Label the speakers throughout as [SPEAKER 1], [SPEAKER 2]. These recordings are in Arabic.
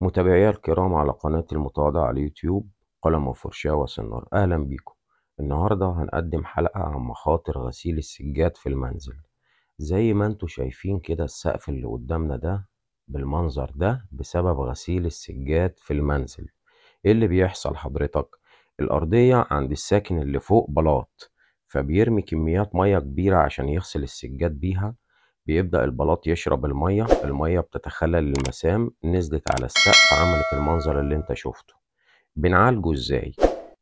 [SPEAKER 1] متابعي الكرام على قناة المتواضع على اليوتيوب قلم وفرشاة وسنار أهلا بيكم النهاردة هنقدم حلقة عن مخاطر غسيل السجاد في المنزل زي ما انتوا شايفين كده السقف اللي قدامنا ده بالمنظر ده بسبب غسيل السجاد في المنزل ايه اللي بيحصل حضرتك الأرضية عند الساكن اللي فوق بلاط فبيرمي كميات مية كبيرة عشان يغسل السجاد بيها بيبدأ البلاط يشرب المية المية بتتخلل المسام نزلت على السقف عملت المنظر اللي انت شفته بنعالجه ازاي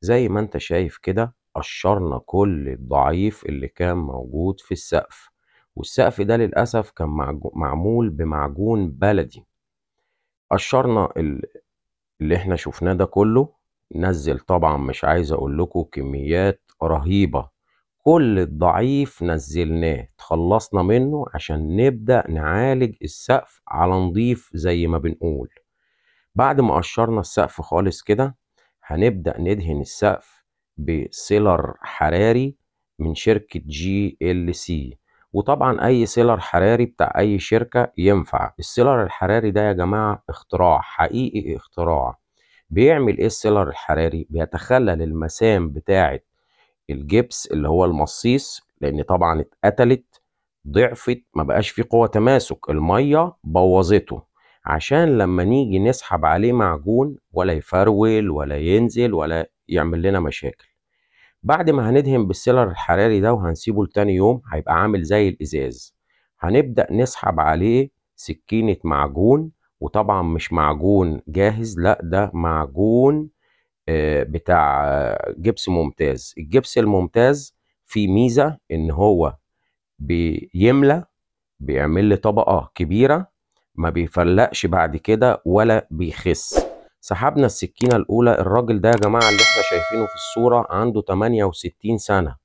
[SPEAKER 1] زي ما انت شايف كده قشرنا كل الضعيف اللي كان موجود في السقف والسقف ده للأسف كان معمول بمعجون بلدي قشرنا اللي احنا شفناه ده كله نزل طبعا مش عايز اقول لكم كميات رهيبة كل الضعيف نزلناه تخلصنا منه عشان نبدأ نعالج السقف على نضيف زي ما بنقول بعد ما قشرنا السقف خالص كده هنبدأ ندهن السقف بسيلر حراري من شركة جي ال سي وطبعا اي سيلر حراري بتاع اي شركة ينفع السيلر الحراري ده يا جماعة اختراع حقيقي اختراع بيعمل ايه السيلر الحراري بيتخلل المسام بتاعه الجبس اللي هو المصيص لان طبعا اتقتلت ضعفت ما بقاش فيه قوه تماسك الميه بوظته عشان لما نيجي نسحب عليه معجون ولا يفرول ولا ينزل ولا يعمل لنا مشاكل بعد ما هندهن بالسيلر الحراري ده وهنسيبه لتاني يوم هيبقى عامل زي الازاز هنبدا نسحب عليه سكينه معجون وطبعا مش معجون جاهز لا ده معجون آه، بتاع آه، جبس ممتاز الجبس الممتاز فيه ميزه ان هو بيملى بيعمل لي طبقه كبيره ما بيفلقش بعد كده ولا بيخس سحبنا السكينه الاولى الراجل ده يا جماعه اللي احنا شايفينه في الصوره عنده 68 سنه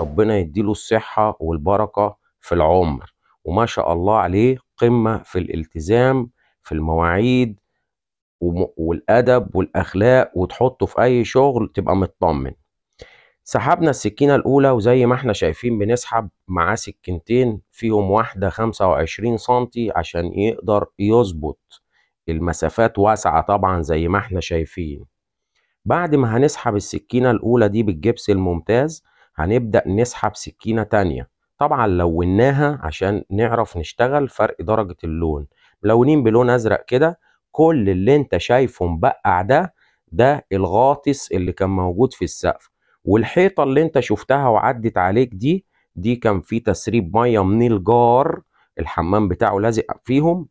[SPEAKER 1] ربنا يديله الصحه والبركه في العمر وما شاء الله عليه قمه في الالتزام في المواعيد والادب والاخلاق وتحطه في اي شغل تبقى مطمن سحبنا السكينه الاولى وزي ما احنا شايفين بنسحب معاه سكينتين فيهم واحده 25 سنتي عشان يقدر يظبط المسافات واسعه طبعا زي ما احنا شايفين بعد ما هنسحب السكينه الاولى دي بالجبس الممتاز هنبدا نسحب سكينه تانية طبعا لوناها عشان نعرف نشتغل فرق درجه اللون ملونين بلون ازرق كده كل اللي انت شايفه مبقع ده ده الغاطس اللي كان موجود في السقف والحيطه اللي انت شفتها وعدت عليك دي دي كان في تسريب ميه من الجار الحمام بتاعه لازق فيهم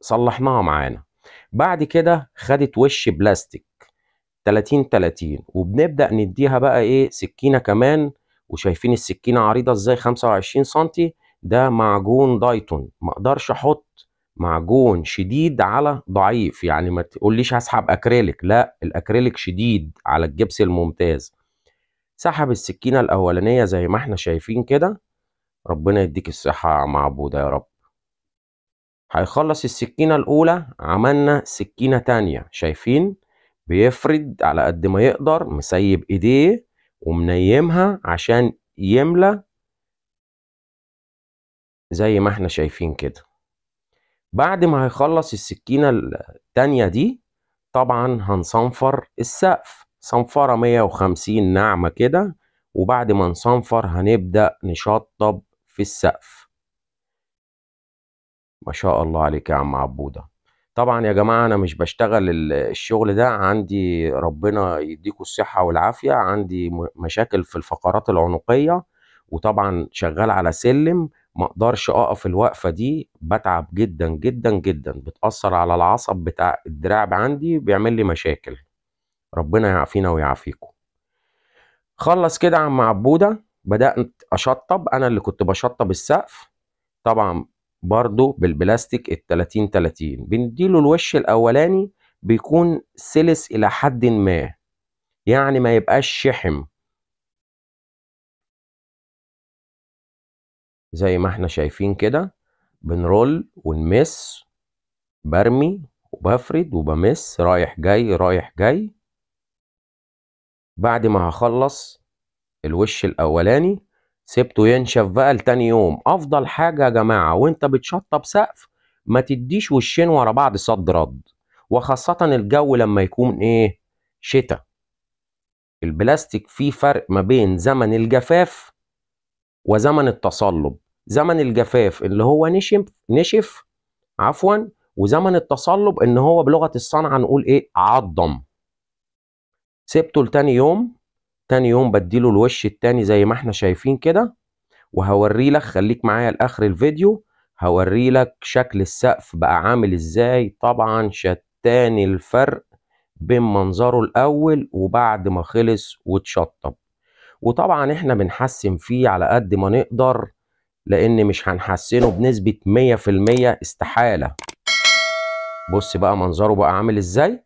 [SPEAKER 1] صلحناها معانا بعد كده خدت وش بلاستيك 30 30 وبنبدا نديها بقى ايه سكينه كمان وشايفين السكينه عريضه ازاي 25 سم ده معجون دايتون ما اقدرش احط معجون شديد على ضعيف يعني ما تقوليش هسحب اكريليك لا الاكريليك شديد على الجبس الممتاز سحب السكينه الاولانيه زي ما احنا شايفين كده ربنا يديك الصحه معبوده يا رب هيخلص السكينه الاولى عملنا سكينه تانية شايفين بيفرد على قد ما يقدر مسيب ايديه ومنيمها عشان يملى زي ما احنا شايفين كده بعد ما هيخلص السكينة التانية دي طبعا هنصنفر السقف صنفرة 150 ناعمة كده وبعد ما نصنفر هنبدأ نشطب في السقف ما شاء الله عليك يا عم عبودة طبعا يا جماعة أنا مش بشتغل الشغل ده عندي ربنا يديكوا الصحة والعافية عندي مشاكل في الفقرات العنقية وطبعا شغال على سلم ما اقدرش اقف الوقفه دي بتعب جدا جدا جدا بتاثر على العصب بتاع الدراع عندي بيعمل لي مشاكل ربنا يعافينا ويعافيكم خلص كده عم عبوده بدات اشطب انا اللي كنت بشطب السقف طبعا برضو بالبلاستيك ال 30 30 بنديله الوش الاولاني بيكون سلس الى حد ما يعني ما يبقاش شحم زي ما احنا شايفين كده بنرول ونمس برمي وبفرد وبمس رايح جاي رايح جاي بعد ما هخلص الوش الاولاني سبته ينشف بقى لتاني يوم افضل حاجه يا جماعه وانت بتشطب سقف ما تديش وشين ورا بعض صد رد وخاصه الجو لما يكون ايه شتاء البلاستيك فيه فرق ما بين زمن الجفاف وزمن التصلب زمن الجفاف اللي هو نشف نشف عفوا وزمن التصلب ان هو بلغه الصنعه نقول ايه عضم سبته لتاني يوم تاني يوم بديله الوش التاني زي ما احنا شايفين كده وهوري لك خليك معايا لاخر الفيديو هوري لك شكل السقف بقى عامل ازاي طبعا شتان الفرق بين منظره الاول وبعد ما خلص واتشطب وطبعا احنا بنحسن فيه على قد ما نقدر لان مش هنحسنه بنسبه 100% استحاله بص بقى منظره بقى عامل ازاي